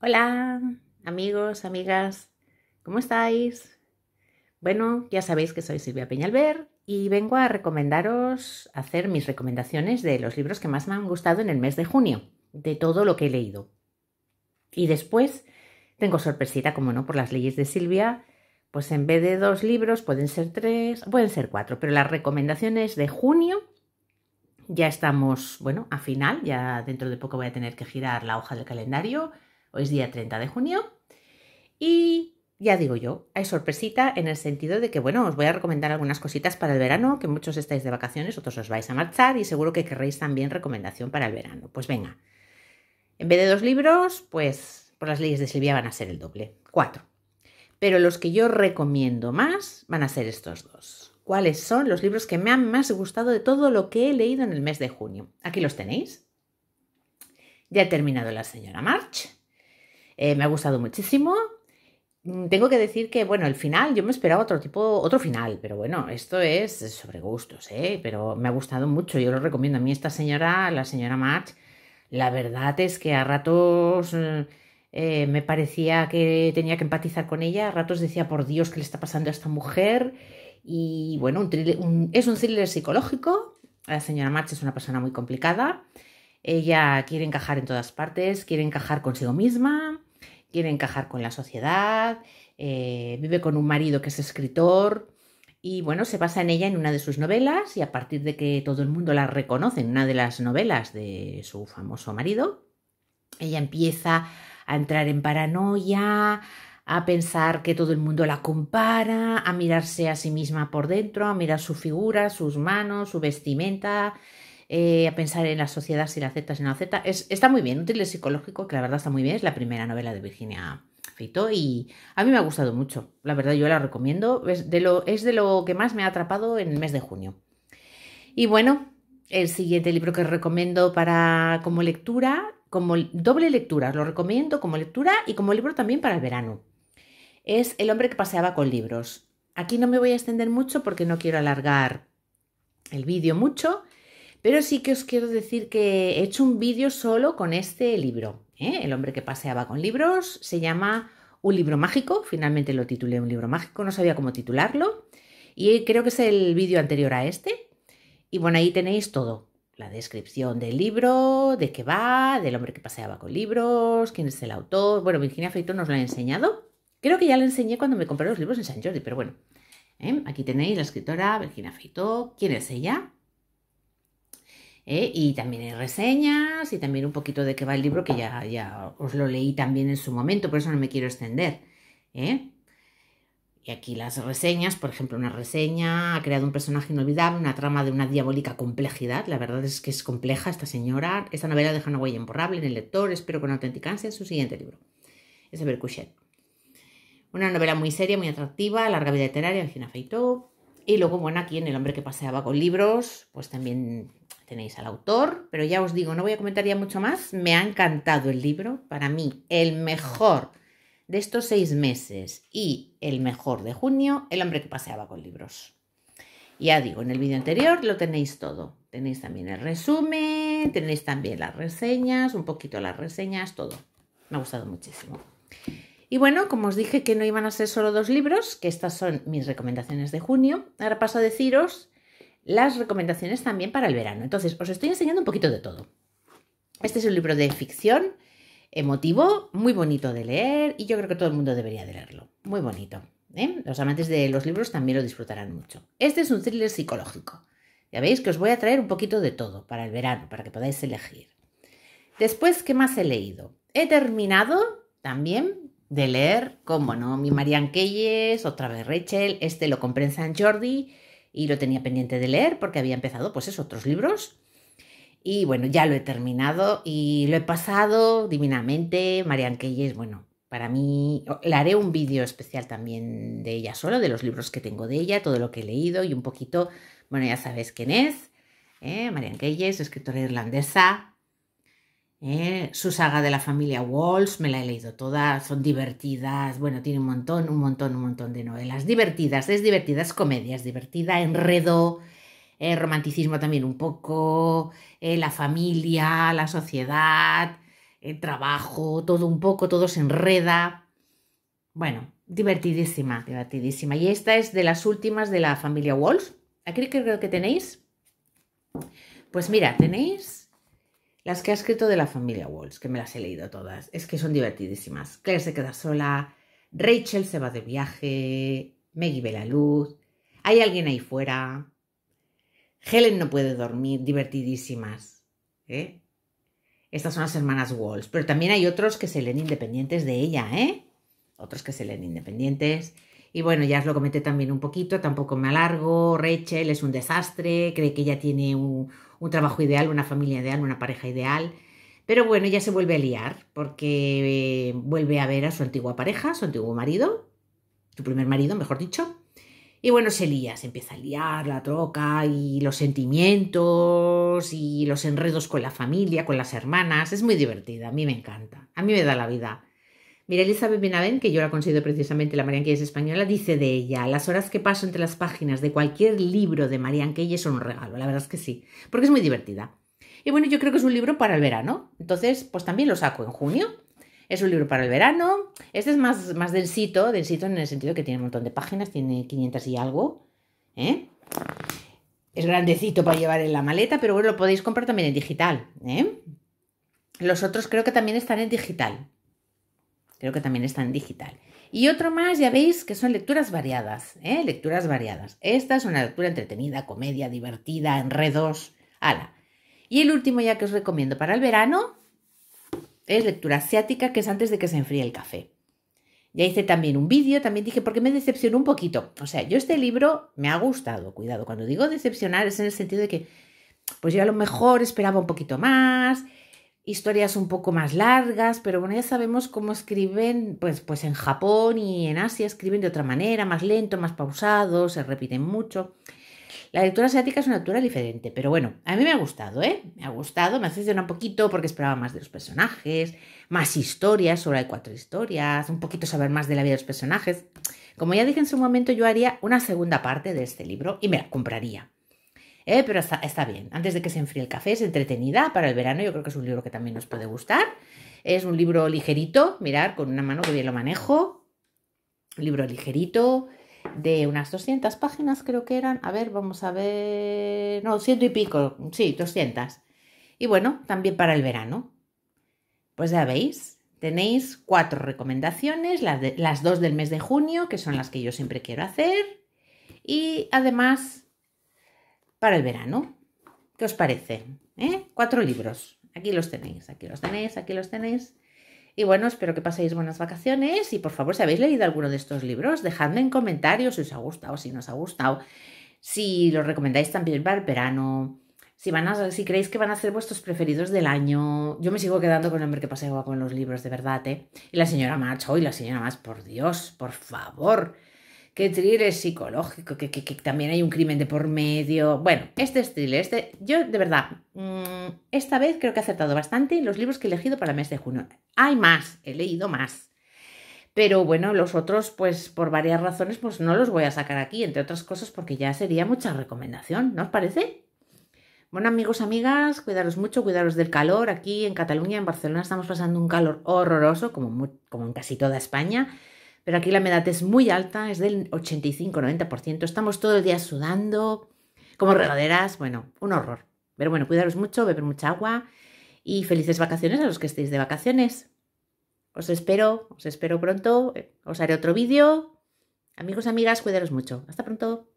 Hola, amigos, amigas, ¿cómo estáis? Bueno, ya sabéis que soy Silvia Peñalver y vengo a recomendaros hacer mis recomendaciones de los libros que más me han gustado en el mes de junio, de todo lo que he leído. Y después tengo sorpresita, como no, por las leyes de Silvia, pues en vez de dos libros pueden ser tres, pueden ser cuatro, pero las recomendaciones de junio ya estamos, bueno, a final, ya dentro de poco voy a tener que girar la hoja del calendario Hoy es día 30 de junio y ya digo yo, hay sorpresita en el sentido de que, bueno, os voy a recomendar algunas cositas para el verano, que muchos estáis de vacaciones, otros os vais a marchar y seguro que querréis también recomendación para el verano. Pues venga, en vez de dos libros, pues por las leyes de Silvia van a ser el doble, cuatro. Pero los que yo recomiendo más van a ser estos dos. ¿Cuáles son los libros que me han más gustado de todo lo que he leído en el mes de junio? Aquí los tenéis. Ya he terminado La señora March, eh, me ha gustado muchísimo. Mm, tengo que decir que, bueno, el final, yo me esperaba otro tipo, otro final, pero bueno, esto es sobre gustos, ¿eh? Pero me ha gustado mucho, yo lo recomiendo. A mí esta señora, la señora March, la verdad es que a ratos eh, eh, me parecía que tenía que empatizar con ella, a ratos decía, por Dios, ¿qué le está pasando a esta mujer? Y bueno, un es un thriller psicológico, la señora March es una persona muy complicada, ella quiere encajar en todas partes, quiere encajar consigo misma, quiere encajar con la sociedad, eh, vive con un marido que es escritor y bueno, se basa en ella en una de sus novelas y a partir de que todo el mundo la reconoce en una de las novelas de su famoso marido, ella empieza a entrar en paranoia, a pensar que todo el mundo la compara, a mirarse a sí misma por dentro, a mirar su figura, sus manos, su vestimenta, eh, a pensar en la sociedad, si la aceptas, si no la aceptas. está muy bien, útil y psicológico que la verdad está muy bien. Es la primera novela de Virginia Fito y a mí me ha gustado mucho. La verdad, yo la recomiendo. Es de lo, es de lo que más me ha atrapado en el mes de junio. Y bueno, el siguiente libro que recomiendo para como lectura, como doble lectura, lo recomiendo como lectura y como libro también para el verano. Es El hombre que paseaba con libros. Aquí no me voy a extender mucho porque no quiero alargar el vídeo mucho. Pero sí que os quiero decir que he hecho un vídeo solo con este libro. ¿eh? El hombre que paseaba con libros se llama Un libro mágico. Finalmente lo titulé Un libro mágico, no sabía cómo titularlo. Y creo que es el vídeo anterior a este. Y bueno, ahí tenéis todo. La descripción del libro, de qué va, del hombre que paseaba con libros, quién es el autor. Bueno, Virginia Feito nos lo ha enseñado. Creo que ya le enseñé cuando me compré los libros en San Jordi, pero bueno. ¿eh? Aquí tenéis la escritora Virginia Feito. ¿Quién es ella? ¿eh? Y también hay reseñas y también un poquito de qué va el libro, que ya, ya os lo leí también en su momento, por eso no me quiero extender. ¿eh? Y aquí las reseñas, por ejemplo, una reseña, ha creado un personaje inolvidable, una trama de una diabólica complejidad. La verdad es que es compleja esta señora. Esta novela deja una huella imborrable en el lector, espero con auténtica ansia su siguiente libro. Es el Una novela muy seria, muy atractiva, larga vida literaria, fin afeitó. Y luego, bueno, aquí en El hombre que paseaba con libros, pues también Tenéis al autor, pero ya os digo, no voy a comentar ya mucho más. Me ha encantado el libro, para mí el mejor de estos seis meses y el mejor de junio, El hombre que paseaba con libros. Ya digo, en el vídeo anterior lo tenéis todo. Tenéis también el resumen, tenéis también las reseñas, un poquito las reseñas, todo. Me ha gustado muchísimo. Y bueno, como os dije que no iban a ser solo dos libros, que estas son mis recomendaciones de junio, ahora paso a deciros las recomendaciones también para el verano. Entonces, os estoy enseñando un poquito de todo. Este es un libro de ficción, emotivo, muy bonito de leer y yo creo que todo el mundo debería de leerlo. Muy bonito. ¿eh? Los amantes de los libros también lo disfrutarán mucho. Este es un thriller psicológico. Ya veis que os voy a traer un poquito de todo para el verano, para que podáis elegir. Después, ¿qué más he leído? He terminado también de leer, como no, mi Marian Keyes, otra vez Rachel, este lo compré en San Jordi y lo tenía pendiente de leer porque había empezado, pues esos otros libros. Y bueno, ya lo he terminado y lo he pasado divinamente. Marian Keyes, bueno, para mí, le haré un vídeo especial también de ella solo, de los libros que tengo de ella, todo lo que he leído y un poquito, bueno, ya sabes quién es. ¿eh? Marian Keyes, escritora irlandesa, ¿eh? su saga de la familia Walls, me la he leído todas, son divertidas, bueno, tiene un montón, un montón, un montón de novelas. Divertidas, es divertidas comedias, divertida, enredo, eh, romanticismo también un poco, eh, la familia, la sociedad, el trabajo, todo un poco, todo se enreda. Bueno, divertidísima, divertidísima. Y esta es de las últimas de la familia Walls, Aquí creo que tenéis. Pues mira, tenéis las que ha escrito de la familia Walls, que me las he leído todas, es que son divertidísimas. Claire se queda sola, Rachel se va de viaje, Maggie ve la luz, hay alguien ahí fuera, Helen no puede dormir, divertidísimas. ¿eh? Estas son las hermanas Walls, pero también hay otros que se leen independientes de ella, ¿eh? Otros que se leen independientes. Y bueno, ya os lo comenté también un poquito, tampoco me alargo. Rachel es un desastre, cree que ya tiene un, trabajo ideal, una familia ideal, una pareja ideal. Pero bueno, ya se vuelve a liar porque eh, vuelve a ver a su antigua pareja, su antiguo marido, su primer marido, mejor dicho. Y bueno, se lía, se empieza a liar la troca y los sentimientos y los enredos con la familia, con las hermanas. Es muy divertida, a mí me encanta, a mí me da la vida. Mira Elizabeth Benavent, que yo la considero precisamente la Marian Keyes española, dice de ella, las horas que paso entre las páginas de cualquier libro de Marian Keyes son un regalo, la verdad es que sí, porque es muy divertida. Y bueno, yo creo que es un libro para el verano, entonces pues también lo saco en junio. Es un libro para el verano, este es más, más densito, densito en el sentido que tiene un montón de páginas, tiene 500 y algo, ¿eh? Es grandecito para llevar en la maleta, pero bueno, lo podéis comprar también en digital, ¿eh? Los otros creo que también están en digital. Creo que también está en digital. Y otro más, ya veis, que son lecturas variadas, ¿eh? Lecturas variadas. Esta es una lectura entretenida, comedia, divertida, enredos, ala. Y el último ya que os recomiendo para el verano es lectura asiática, que es antes de que se enfríe el café. Ya hice también un vídeo, también dije, porque me decepcionó un poquito. O sea, yo este libro me ha gustado, cuidado, cuando digo decepcionar es en el sentido de que, pues yo a lo mejor esperaba un poquito más, historias un poco más largas, pero bueno, ya sabemos cómo escriben, pues, pues en Japón y en Asia escriben de otra manera, más lento, más pausado, se repiten mucho. La lectura asiática es una lectura diferente, pero bueno, a mí me ha gustado, ¿eh? Me ha gustado, me hace un poquito porque esperaba más de los personajes, más historias, solo hay cuatro historias, un poquito saber más de la vida de los personajes. Como ya dije en su momento, yo haría una segunda parte de este libro y me la compraría. Eh, pero está, bien. Antes de que se enfríe el café, es entretenida para el verano. Yo creo que es un libro que también nos puede gustar. Es un libro ligerito, mirar con una mano que bien lo manejo. Un libro ligerito de unas 200 páginas creo que eran. A ver, vamos a ver. No, ciento y pico. Sí, 200. Y bueno, también para el verano. Pues ya veis, tenéis cuatro recomendaciones, las, las dos del mes de junio, que son las que yo siempre quiero hacer. Y además para el verano. ¿Qué os parece? ¿Eh? Cuatro libros. Aquí los tenéis, aquí los tenéis, aquí los tenéis. Y bueno, espero que paséis buenas vacaciones y por favor, si habéis leído alguno de estos libros, dejadme en comentarios si os ha gustado, si no os ha gustado, si los recomendáis también para el verano, si, van si creéis que van a ser vuestros preferidos del año. Yo me sigo quedando con el hombre que paseo con los libros, de verdad, ¿eh? Y la señora March, hoy la señora Más, por Dios, por favor. Que thriller psicológico, que, que, también hay un crimen de por medio. Bueno, este es thriller, este, yo de verdad, mm, esta vez creo que he acertado bastante los libros que he elegido para el mes de junio. Hay más, he leído más. Pero bueno, los otros, pues por varias razones, pues no los voy a sacar aquí, entre otras cosas porque ya sería mucha recomendación, ¿no os parece? Bueno, amigos, amigas, cuidaros mucho, cuidaros del calor. Aquí en Cataluña, en Barcelona, estamos pasando un calor horroroso, como, como en casi toda España. Pero aquí la humedad es muy alta, es del 85-90%. Estamos todo el día sudando, como regaderas, bueno, un horror. Pero bueno, cuidaros mucho, beber mucha agua y felices vacaciones a los que estéis de vacaciones. Os espero, os espero pronto, eh, os haré otro vídeo. Amigos, amigas, cuidaros mucho. Hasta pronto.